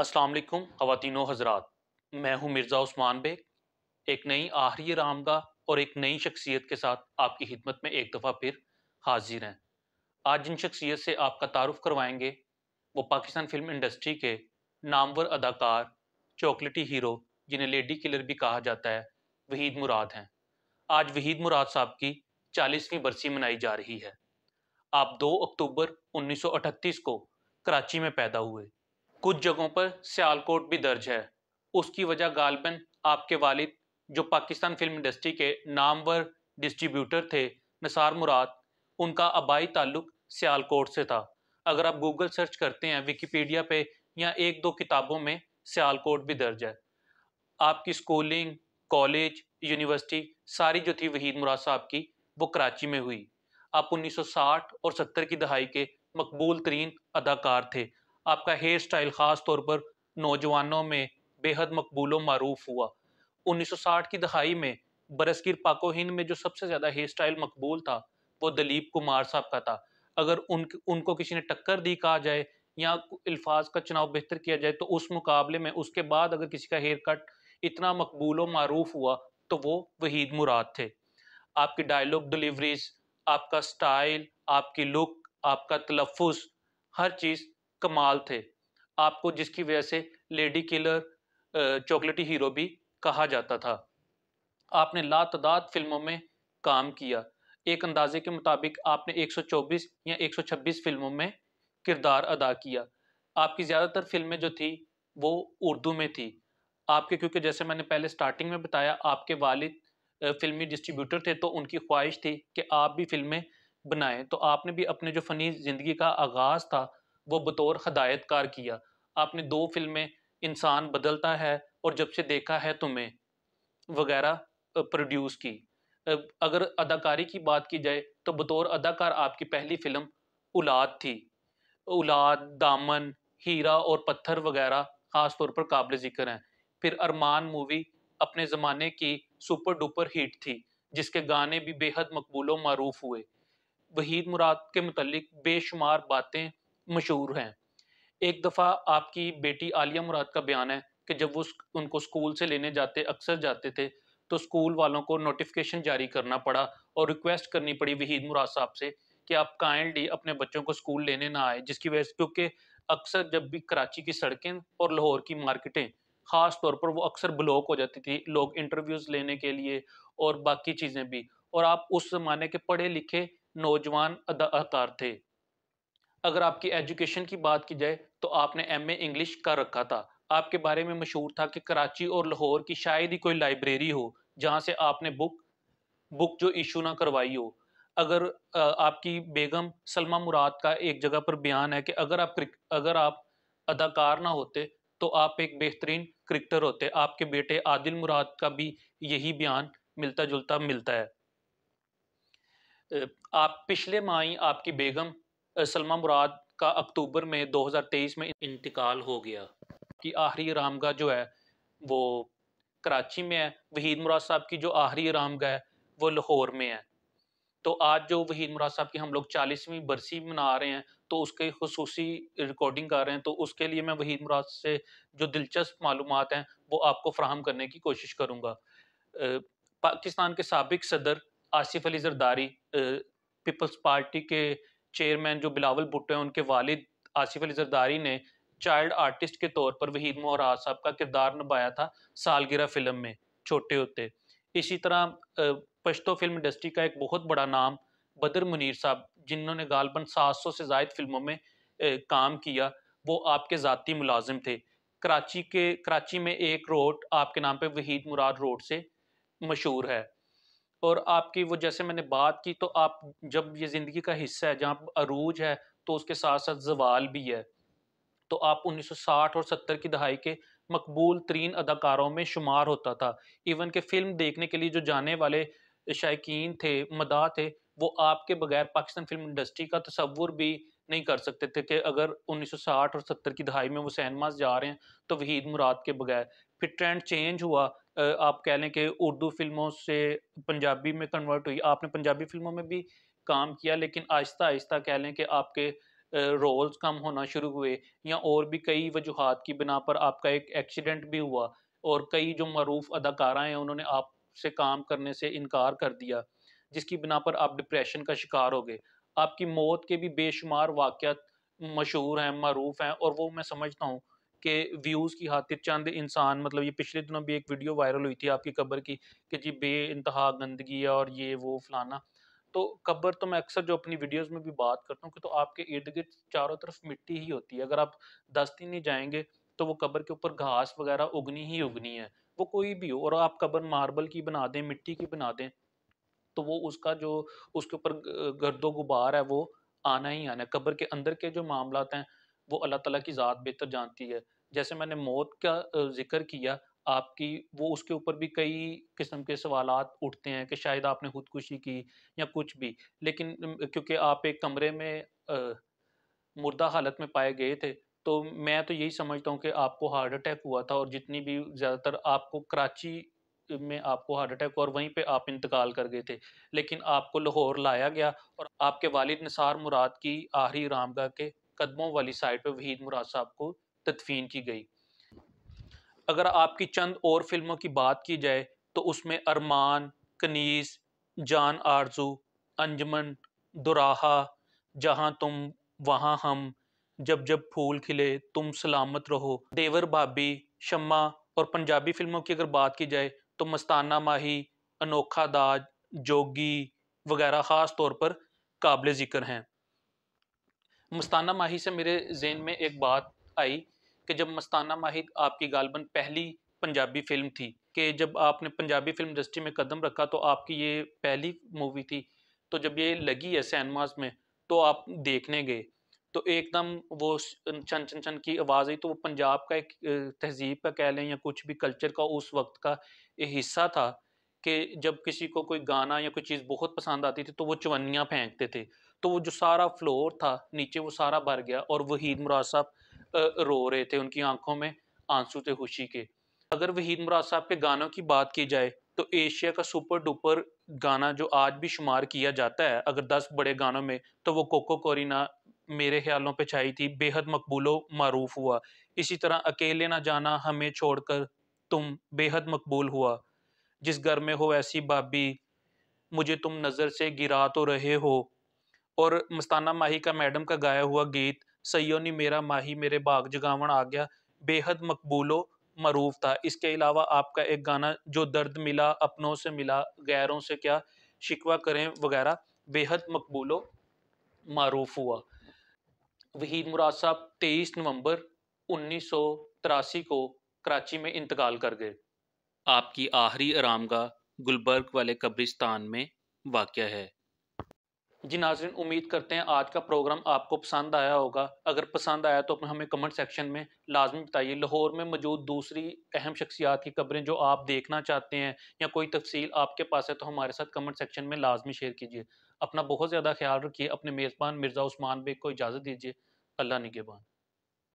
असलम वालेकुम हजरात मैं हूं मिर्ज़ा उस्मान बेग एक नई आहरी रामगा और एक नई शख्सियत के साथ आपकी खिदमत में एक दफ़ा फिर हाजिर हैं आज जिन शख्सियत से आपका तारुफ करवाएंगे वो पाकिस्तान फिल्म इंडस्ट्री के नामवर अदाकार चॉकलेटी हीरो जिन्हें लेडी किलर भी कहा जाता है वहीद मुराद हैं आज वहीद मुराद साहब की चालीसवीं बरसी मनाई जा रही है आप दो अक्टूबर अठतीस को कराची में पैदा हुए कुछ जगहों पर सियालकोट भी दर्ज है उसकी वजह गालबन आपके वालिद जो पाकिस्तान फिल्म इंडस्ट्री के नामवर डिस्ट्रीब्यूटर थे निसार मुराद उनका आबाई ताल्लुक सियालकोट से था अगर आप गूगल सर्च करते हैं विकीपीडिया पे या एक दो किताबों में सियालकोट भी दर्ज है आपकी स्कूलिंग कॉलेज यूनिवर्सिटी सारी जो थी वहीद मुराद साहब की वो कराची में हुई आप 1960 और 70 की दहाई के मकबूल तरीन अदाकार थे आपका हेयर स्टाइल ख़ास तौर पर नौजवानों में बेहद मकबूल मरूफ हुआ 1960 की दहाई में बरसगिर पाको हिंद में जो सबसे ज़्यादा हेयर स्टाइल मकबूल था वो दलीप कुमार साहब का था अगर उन उनको किसी ने टक्कर दी कहा जाए या अल्फाज का चुनाव बेहतर किया जाए तो उस मुकाबले में उसके बाद अगर किसी का हेयर कट इतना मकबूल मरूफ हुआ तो वो वहीद मुराद थे आपकी डायलॉग डिलीवरीज आपका स्टाइल आपकी लुक आपका तलफ़ हर चीज़ कमाल थे आपको जिसकी वजह से लेडी किलर चॉकलेटी हीरो भी कहा जाता था आपने लातदाद फिल्मों में काम किया एक अंदाजे के मुताबिक आपने 124 या 126 फिल्मों में किरदार अदा किया आपकी ज़्यादातर फिल्में जो थी वो उर्दू में थी आपके क्योंकि जैसे मैंने पहले स्टार्टिंग में बताया आपके वालिद फिल्मी डिस्ट्रीब्यूटर थे तो उनकी ख्वाहिश थी कि आप भी फिल्में बनाएं तो आपने भी अपने जो फ़नी ज़िंदगी का आगाज़ था वो बतौर हदायतकार किया आपने दो फिल्में इंसान बदलता है और जब से देखा है तुम्हें वगैरह प्रोड्यूस की अगर अदाकारी की बात की जाए तो बतौर अदाकार आपकी पहली फिल्म औलाद थी औलाद दामन हीरा और पत्थर वगैरह ख़ास तौर पर काबिल जिक्र हैं फिर अरमान मूवी अपने ज़माने की सुपर डुपर हिट थी जिसके गाने भी बेहद मकबूल मारूफ हुए वहीद मुराद के मतलब बेशुमार बातें मशहूर हैं एक दफ़ा आपकी बेटी आलिया मुराद का बयान है कि जब वो उनको स्कूल से लेने जाते अक्सर जाते थे तो स्कूल वालों को नोटिफिकेशन जारी करना पड़ा और रिक्वेस्ट करनी पड़ी वहीद मुराद साहब से कि आप काइंडली अपने बच्चों को स्कूल लेने ना आए जिसकी वजह से क्योंकि अक्सर जब भी कराची की सड़कें और लाहौर की मार्केटें ख़ास तौर पर वो अक्सर ब्लॉक हो जाती थी लोग इंटरव्यूज़ लेने के लिए और बाकी चीज़ें भी और आप उस ज़माने के पढ़े लिखे नौजवान अदाकार थे अगर आपकी एजुकेशन की बात की जाए तो आपने एम ए इंग्लिश कर रखा था आपके बारे में मशहूर था कि कराची और लाहौर की शायद ही कोई लाइब्रेरी हो जहाँ से आपने बुक बुक जो इशू ना करवाई हो अगर आपकी बेगम सलमा मुराद का एक जगह पर बयान है कि अगर आप अगर आप अदाकार ना होते तो आप एक बेहतरीन क्रिकेटर होते आपके बेटे आदिल मुराद का भी यही बयान मिलता जुलता मिलता है आप पिछले माह ही आपकी बेगम सलमा मुराद का अक्टूबर में 2023 में इंतकाल हो गया कि आखिरी आरामगा जो है वो कराची में है वहीद मुराद साहब की जो आखिरी आरामगा है वो लाहौर में है तो आज जो वहीद मुराद साहब की हम लोग चालीसवीं बरसी मना रहे हैं तो उसके खसूसी रिकॉर्डिंग कर रहे हैं तो उसके लिए मैं वहीद मुराद से जो दिलचस्प मालूम हैं वो आपको फ्राहम करने की कोशिश करूँगा पाकिस्तान के सबक सदर आसिफ अली जरदारी पीपल्स पार्टी के चेयरमैन जो बिलावल भुट्टो हैं उनके वालिद आसिफ अली जरदारी ने चाइल्ड आर्टिस्ट के तौर पर वहीद मोहराज साहब का किरदार निभाया था सालगिरह फिल्म में छोटे होते इसी तरह पश्तो फिल्म इंडस्ट्री का एक बहुत बड़ा नाम बदर मुनीर साहब जिन्होंने गालबन 700 से जायद फिल्मों में काम किया वो आपके ज़ाती मुलाजिम थे कराची के कराची में एक रोड आपके नाम पर वहीद मुराद रोड से मशहूर है और आपकी वो जैसे मैंने बात की तो आप जब ये ज़िंदगी का हिस्सा है जहाँ अरूज है तो उसके साथ साथ जवाल भी है तो आप 1960 और 70 की दहाई के मकबूल तरीन अदाकारों में शुमार होता था इवन के फिल्म देखने के लिए जो जाने वाले शायक थे मदा थे वो आपके बगैर पाकिस्तान फिल्म इंडस्ट्री का तस्वुर भी नहीं कर सकते थे कि अगर 1960 और 70 की दहाई में वो मास जा रहे हैं तो वहीद मुराद के बगैर फिर ट्रेंड चेंज हुआ आप कह लें कि उर्दू फिल्मों से पंजाबी में कन्वर्ट हुई आपने पंजाबी फिल्मों में भी काम किया लेकिन आहिस्ता आहिस्ता कह लें कि आपके रोल्स कम होना शुरू हुए या और भी कई वजूहत की बिना पर आपका एक एक्सीडेंट भी हुआ और कई जो मरूफ अदाकारा हैं उन्होंने आपसे काम करने से इनकार कर दिया जिसकी बिना पर आप डिप्रेशन का शिकार हो गए आपकी मौत के भी बेशुमार वाक़ात मशहूर हैं मरूफ हैं और वो मैं समझता हूँ कि व्यूज़ की खातिर चंद इंसान मतलब ये पिछले दिनों भी एक वीडियो वायरल हुई थी आपकी कब्र की कि जी बे इंतहा गंदगी है और ये वो फलाना तो कब्र तो मैं अक्सर जो अपनी वीडियोस में भी बात करता हूँ कि तो आपके इर्द गिर्द चारों तरफ मिट्टी ही होती है अगर आप दस दिन ही जाएंगे तो वो कब्र के ऊपर घास वगैरह उगनी ही उगनी है वो कोई भी हो और आप कब्र मार्बल की बना दें मिट्टी की बना दें तो वो उसका जो उसके ऊपर गर्दो गुबार है वो आना ही आना है कब्र के अंदर के जो मामला हैं वो अल्लाह ताला की ज़ात बेहतर जानती है जैसे मैंने मौत का जिक्र किया आपकी वो उसके ऊपर भी कई किस्म के सवाल उठते हैं कि शायद आपने खुदकुशी की या कुछ भी लेकिन क्योंकि आप एक कमरे में आ, मुर्दा हालत में पाए गए थे तो मैं तो यही समझता हूँ कि आपको हार्ट अटैक हुआ था और जितनी भी ज़्यादातर आपको कराची में आपको हार्ट अटैक और वहीं पे आप इंतकाल कर गए थे लेकिन आपको लाहौर लाया गया और आपके वालिद निसार मुराद की आहरी रामगा के कदमों वाली साइड पर वहीद मुराद साहब को तदफीन की गई अगर आपकी चंद और फिल्मों की बात की जाए तो उसमें अरमान कनीस जान आरजू अंजमन दुराहा जहाँ तुम वहाँ हम जब जब फूल खिले तुम सलामत रहो देवर भाभी शम्मा और पंजाबी फिल्मों की अगर बात की जाए तो मस्ताना माही अनोखा दाज जोगी वगैरह ख़ास तौर पर काबिल ज़िक्र हैं मस्ताना माही से मेरे जेन में एक बात आई कि जब मस्ताना माही आपकी गालबन पहली पंजाबी फ़िल्म थी कि जब आपने पंजाबी फिल्म इंडस्ट्री में कदम रखा तो आपकी ये पहली मूवी थी तो जब ये लगी है सैनमास में तो आप देखने गए तो एकदम वो छन छन छन की आवाज़ आई तो वो पंजाब का एक तहजीब का कह लें या कुछ भी कल्चर का उस वक्त का हिस्सा था कि जब किसी को कोई गाना या कोई चीज़ बहुत पसंद आती थी तो वो चवन्नियाँ फेंकते थे तो वो जो सारा फ्लोर था नीचे वो सारा भर गया और वहीद मुराद साहब रो रहे थे उनकी आंखों में आंसू थे खुशी के अगर वहीद मुराद साहब के गानों की बात की जाए तो एशिया का सुपर डुपर गाना जो आज भी शुमार किया जाता है अगर दस बड़े गानों में तो वो कोको कोरिना मेरे ख्यालों पे छाई थी बेहद मकबूलो मरूफ हुआ इसी तरह अकेले ना जाना हमें छोड़कर तुम बेहद मकबूल हुआ जिस घर में हो ऐसी भाभी मुझे तुम नज़र से गिरा तो रहे हो और मस्ताना माही का मैडम का गाया हुआ गीत सयोनी मेरा माही मेरे बाग जगावन आ गया बेहद मकबूलो मरूफ था इसके अलावा आपका एक गाना जो दर्द मिला अपनों से मिला गैरों से क्या शिकवा करें वगैरह बेहद मकबूलो मरूफ हुआ वहीद मुराद साहब तेईस नवंबर उन्नीस को कराची में इंतकाल कर गए आपकी आखिरी आरामगा गुलबर्ग वाले कब्रिस्तान में वाक़ है जी नाजरन उम्मीद करते हैं आज का प्रोग्राम आपको पसंद आया होगा अगर पसंद आया तो हमें कमेंट सेक्शन में लाजमी बताइए लाहौर में मौजूद दूसरी अहम शख्सियात की खबरें जो आप देखना चाहते हैं या कोई तफसील आपके पास है तो हमारे साथ कमेंट सेक्शन में लाजमी शेयर कीजिए अपना बहुत ज़्यादा ख्याल रखिए अपने मेज़बान मिर्ज़ा उस्मान बेग को इजाज़त दीजिए अल्लाह निगेबान